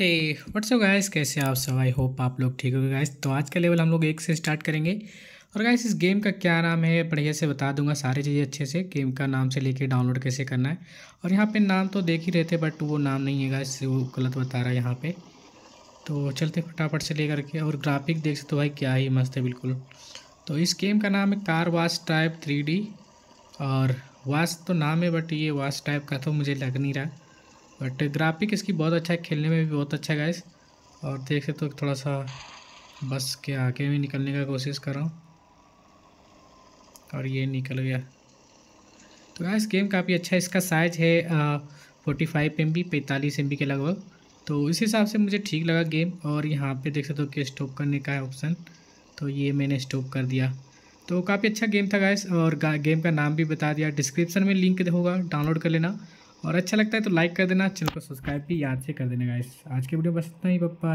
हे WhatsApp guys कैसे आप सब आई होप आप लोग ठीक हो गए गाइस तो आज का लेवल हम लोग एक से स्टार्ट करेंगे और गाइस इस गेम का क्या नाम है बढ़िया से बता दूंगा सारी चीज़ें अच्छे से गेम का नाम से लेके डाउनलोड कैसे करना है और यहाँ पे नाम तो देख ही रहे थे बट वो नाम नहीं है गाइस वो गलत बता रहा है यहाँ पर तो चलते फटाफट से लेकर के और ग्राफिक देख सकते तो भाई क्या ही मस्त है बिल्कुल तो इस गेम का नाम है कार वाश टाइप थ्री और वाश तो नाम है बट ये वाश टाइप का तो मुझे लग नहीं रहा बट ग्राफिक uh, इसकी बहुत अच्छा है खेलने में भी बहुत अच्छा है गाइस और देख सकते हो थोड़ा सा बस के आगे भी निकलने का कोशिश कर रहा हूँ और ये निकल गया तो गैस गेम काफ़ी अच्छा है इसका साइज है फोर्टी फाइव एम बी पैंतालीस एम बी के लगभग तो इस हिसाब से मुझे ठीक लगा गेम और यहाँ पे देख सकते हो कि स्टॉप करने का है ऑप्शन तो ये मैंने स्टॉप कर दिया तो काफ़ी अच्छा गेम था गैस और गेम का नाम भी बता दिया डिस्क्रिप्शन में लिंक होगा डाउनलोड कर लेना और अच्छा लगता है तो लाइक कर देना चैनल को सब्सक्राइब भी याद से कर देना गाइस आज के वीडियो बस इतना ही पप्पा